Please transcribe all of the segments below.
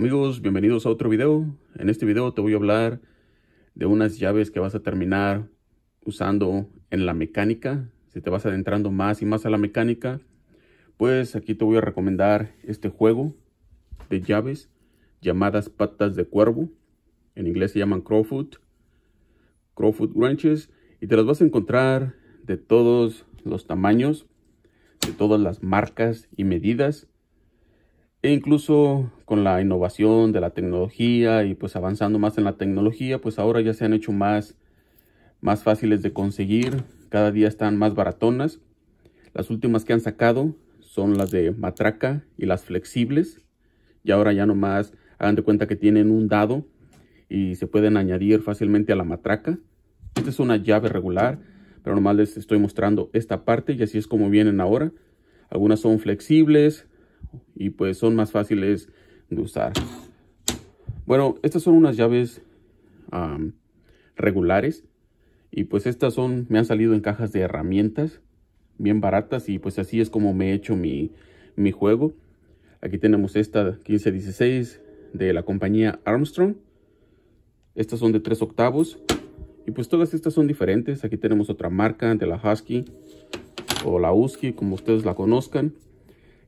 Amigos, bienvenidos a otro video. En este video te voy a hablar de unas llaves que vas a terminar usando en la mecánica. Si te vas adentrando más y más a la mecánica, pues aquí te voy a recomendar este juego de llaves llamadas patas de cuervo. En inglés se llaman Crowfoot. Crowfoot Wrenches. Y te las vas a encontrar de todos los tamaños, de todas las marcas y medidas. E incluso con la innovación de la tecnología y pues avanzando más en la tecnología, pues ahora ya se han hecho más, más fáciles de conseguir. Cada día están más baratonas. Las últimas que han sacado son las de matraca y las flexibles. Y ahora ya nomás hagan de cuenta que tienen un dado y se pueden añadir fácilmente a la matraca. Esta es una llave regular, pero nomás les estoy mostrando esta parte y así es como vienen ahora. Algunas son flexibles, y pues son más fáciles de usar. Bueno, estas son unas llaves regulares y pues estas son, me han salido en cajas de herramientas bien baratas y pues así es como me he hecho mi, mi juego. Aquí tenemos esta 1516 de la compañía Armstrong. Estas son de 3 octavos. Y pues todas estas son diferentes. Aquí tenemos otra marca de la Husky o la Husky, como ustedes la conozcan.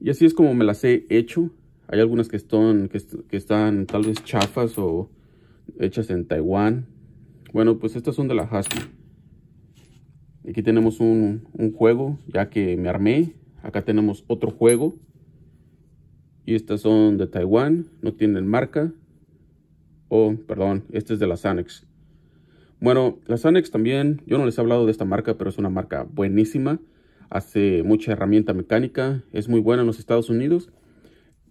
Y así es como me las he hecho. Hay algunas que, están, están tal vez chafas o hechas en Taiwán. Bueno, pues estas son de la Hasbro. Aquí tenemos un, juego ya que me armé. Acá tenemos otro juego. Y estas son de Taiwán. No tienen marca. Oh, perdón, este es de la Sanex. Bueno, la Sanex también, yo no les he hablado de esta marca, pero es una marca buenísima hace mucha herramienta mecánica, es muy buena en los Estados Unidos.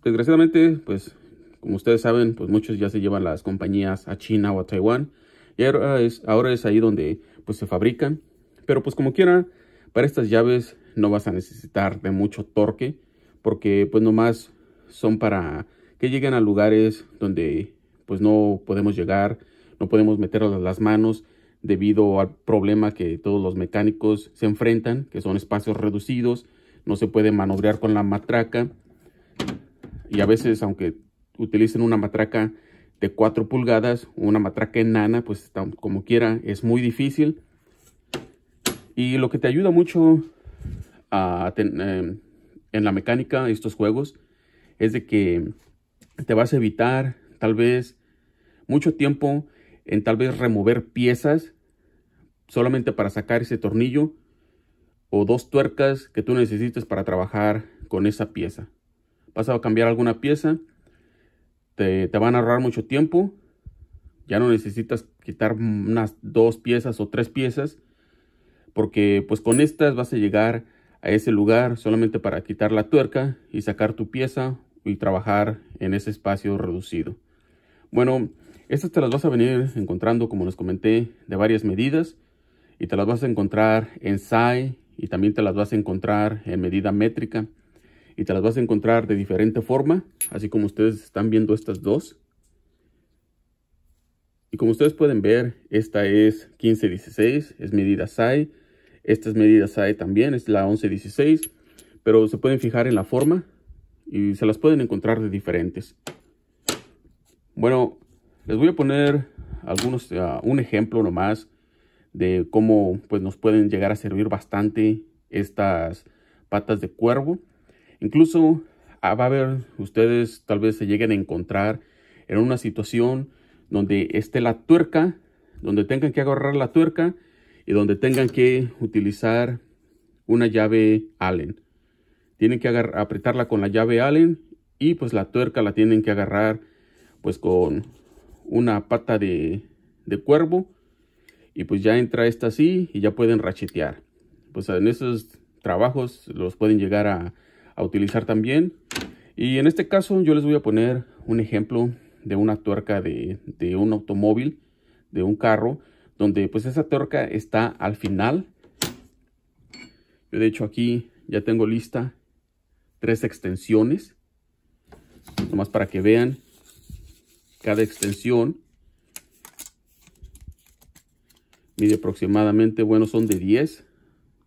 Desgraciadamente, pues como ustedes saben, pues muchos ya se llevan las compañías a China o a Taiwán. Y ahora es, ahora es ahí donde pues se fabrican. Pero pues como quiera, para estas llaves no vas a necesitar de mucho torque. Porque pues nomás son para que lleguen a lugares donde pues no podemos llegar. No podemos meter las manos debido al problema que todos los mecánicos se enfrentan, que son espacios reducidos, no se puede manobrear con la matraca y a veces aunque utilicen una matraca de 4 pulgadas, una matraca enana, pues como quiera es muy difícil. Y lo que te ayuda mucho em, en la mecánica estos juegos es de que te vas a evitar tal vez mucho tiempo en tal vez remover piezas solamente para sacar ese tornillo o dos tuercas que tú necesites para trabajar con esa pieza. Vas a cambiar alguna pieza, te, te van a ahorrar mucho tiempo, ya no necesitas quitar unas dos piezas o tres piezas, porque pues con estas vas a llegar a ese lugar solamente para quitar la tuerca y sacar tu pieza y trabajar en ese espacio reducido. Bueno, estas te las vas a venir encontrando, como les comenté, de varias medidas. Y te las vas a encontrar en SAI y también te las vas a encontrar en medida métrica. Y te las vas a encontrar de diferente forma, así como ustedes están viendo estas dos. Y como ustedes pueden ver, esta es 1516, es medida SAI. Esta es medida SAI también, es la 1116, pero se pueden fijar en la forma y se las pueden encontrar de diferentes. Bueno, les voy a poner algunos, ah, un ejemplo nomás de cómo pues, nos pueden llegar a servir bastante estas patas de cuervo. Incluso ah, va a haber, ustedes tal vez se lleguen a encontrar en una situación donde esté la tuerca, donde tengan que agarrar la tuerca y donde tengan que utilizar una llave Allen. Tienen que apretarla con la llave Allen y pues la tuerca la tienen que agarrar pues con una pata de, cuervo y pues ya entra esta así y ya pueden rachetear. Pues en esos trabajos los pueden llegar a, utilizar también. Y en este caso yo les voy a poner un ejemplo de una tuerca de, de, un automóvil, de un carro, donde pues esa tuerca está al final. Yo de hecho aquí ya tengo lista tres extensiones, nomás para que vean cada extensión mide aproximadamente, bueno, son de 10,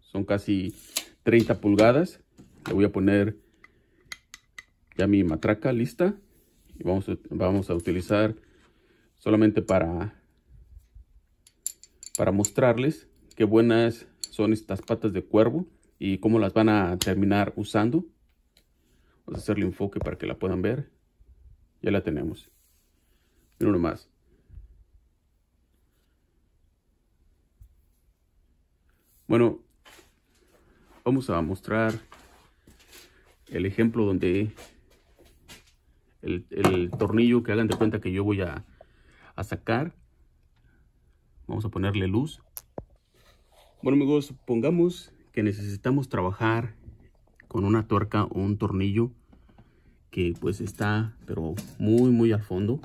son casi 30 pulgadas. Le voy a poner ya mi matraca lista y vamos a, vamos a utilizar solamente para, para mostrarles qué buenas son estas patas de cuervo y cómo las van a terminar usando. Vamos a hacerle enfoque para que la puedan ver. Ya la tenemos más Bueno, vamos a mostrar el ejemplo donde el, tornillo que hagan de cuenta que yo voy a, a sacar. Vamos a ponerle luz. Bueno amigos, supongamos que necesitamos trabajar con una tuerca o un tornillo que pues está pero muy muy al fondo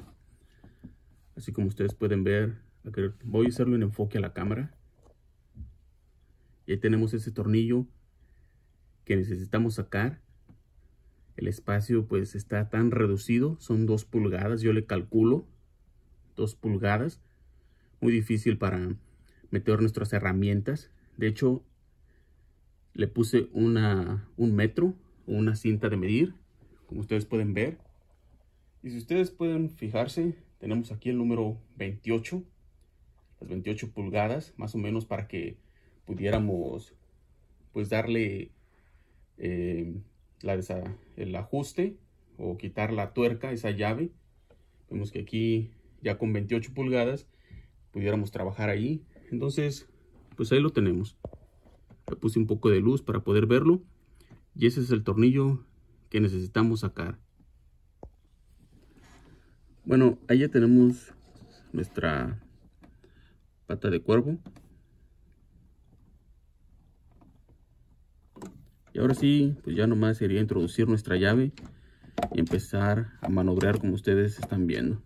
Así como ustedes pueden ver, voy a hacerlo en enfoque a la cámara. Y ahí tenemos ese tornillo que necesitamos sacar. El espacio pues está tan reducido, son dos pulgadas, yo le calculo dos pulgadas. Muy difícil para meter nuestras herramientas. De hecho, le puse una, un metro, una cinta de medir, como ustedes pueden ver. Y si ustedes pueden fijarse, tenemos aquí el número 28, las 28 pulgadas, más o menos para que pudiéramos pues darle eh, la, el ajuste o quitar la tuerca, esa llave. Vemos que aquí ya con 28 pulgadas pudiéramos trabajar ahí. Entonces, pues ahí lo tenemos. Le puse un poco de luz para poder verlo. Y ese es el tornillo que necesitamos sacar. Bueno, ahí ya tenemos nuestra pata de cuervo. Y ahora sí, pues ya nomás sería introducir nuestra llave y empezar a manobrar como ustedes están viendo.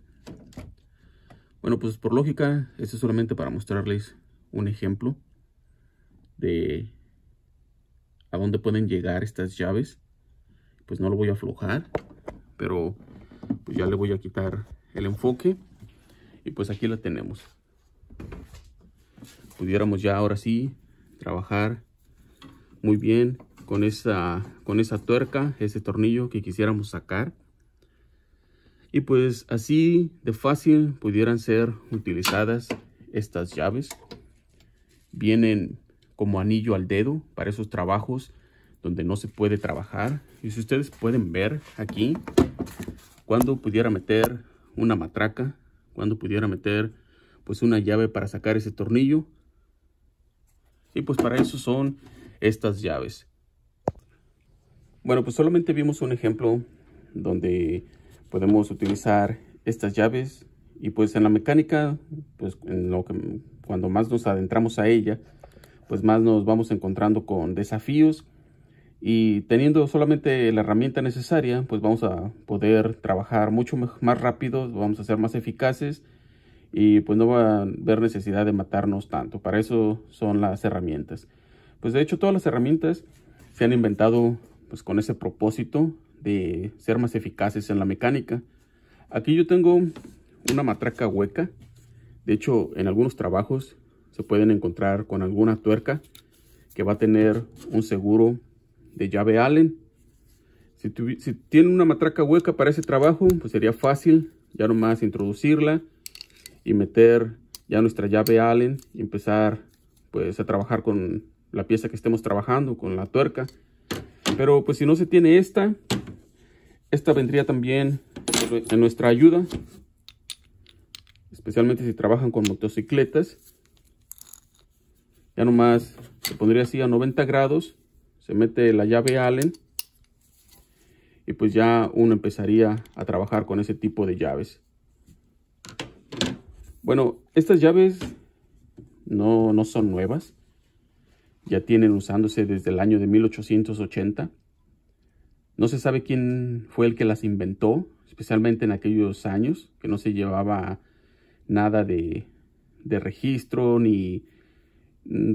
Bueno, pues por lógica, esto es solamente para mostrarles un ejemplo de a dónde pueden llegar estas llaves. Pues no lo voy a aflojar, pero pues ya le voy a quitar el enfoque y pues aquí la tenemos pudiéramos ya ahora sí trabajar muy bien con esa con esa tuerca ese tornillo que quisiéramos sacar y pues así de fácil pudieran ser utilizadas estas llaves vienen como anillo al dedo para esos trabajos donde no se puede trabajar y si ustedes pueden ver aquí cuando pudiera meter una matraca, cuando pudiera meter pues una llave para sacar ese tornillo. Y pues para eso son estas llaves. Bueno, pues solamente vimos un ejemplo donde podemos utilizar estas llaves y pues en la mecánica, pues en lo que, cuando más nos adentramos a ella, pues más nos vamos encontrando con desafíos y teniendo solamente la herramienta necesaria, pues vamos a poder trabajar mucho más rápido, vamos a ser más eficaces y pues no va a haber necesidad de matarnos tanto. Para eso son las herramientas. Pues de hecho todas las herramientas se han inventado pues con ese propósito de ser más eficaces en la mecánica. Aquí yo tengo una matraca hueca. De hecho, en algunos trabajos se pueden encontrar con alguna tuerca que va a tener un seguro de llave Allen. Si, tiene una matraca hueca para ese trabajo, pues sería fácil ya nomás introducirla y meter ya nuestra llave Allen y empezar pues a trabajar con la pieza que estemos trabajando, con la tuerca. Pero pues si no se tiene esta, esta vendría también en nuestra ayuda. Especialmente si trabajan con motocicletas. Ya nomás se pondría así a 90 grados se mete la llave Allen y pues ya uno empezaría a trabajar con ese tipo de llaves. Bueno, estas llaves no, no son nuevas. Ya tienen usándose desde el año de 1880. No se sabe quién fue el que las inventó, especialmente en aquellos años que no se llevaba nada de, de registro ni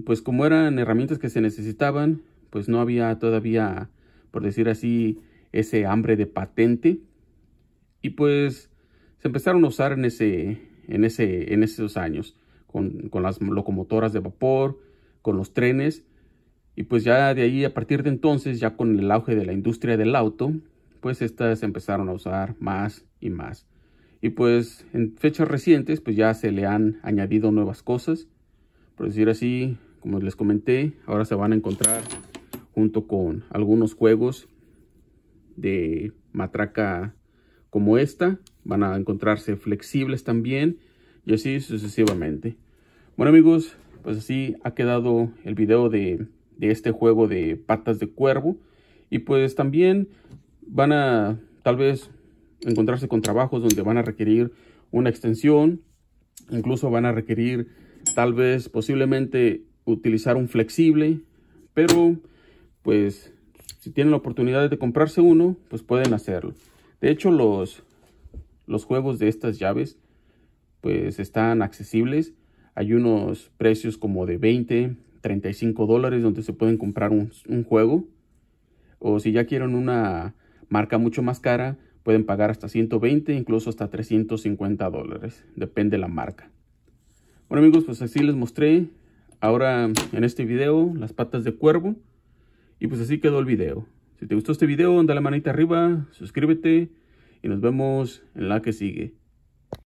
pues como eran herramientas que se necesitaban pues no había todavía, por decir así, ese hambre de patente. Y pues se empezaron a usar en, ese, en, ese, en esos años, con, las locomotoras de vapor, con los trenes. Y pues ya de ahí, a partir de entonces, ya con el auge de la industria del auto, pues estas empezaron a usar más y más. Y pues en fechas recientes, pues ya se le han añadido nuevas cosas. Por decir así, como les comenté, ahora se van a encontrar junto con algunos juegos de matraca como esta. Van a encontrarse flexibles también y así sucesivamente. Bueno amigos, pues así ha quedado el video de, este juego de patas de cuervo. Y pues también van a tal vez encontrarse con trabajos donde van a requerir una extensión. Incluso van a requerir tal vez posiblemente utilizar un flexible. Pero pues si tienen la oportunidad de comprarse uno, pues pueden hacerlo. De hecho, los, los juegos de estas llaves, pues están accesibles. Hay unos precios como de 20, 35 dólares donde se pueden comprar un, un juego. O si ya quieren una marca mucho más cara, pueden pagar hasta 120, incluso hasta 350 dólares. Depende la marca. Bueno amigos, pues así les mostré ahora en este video las patas de cuervo. Y pues así quedó el video. Si te gustó este video, dale la manita arriba, suscríbete y nos vemos en la que sigue.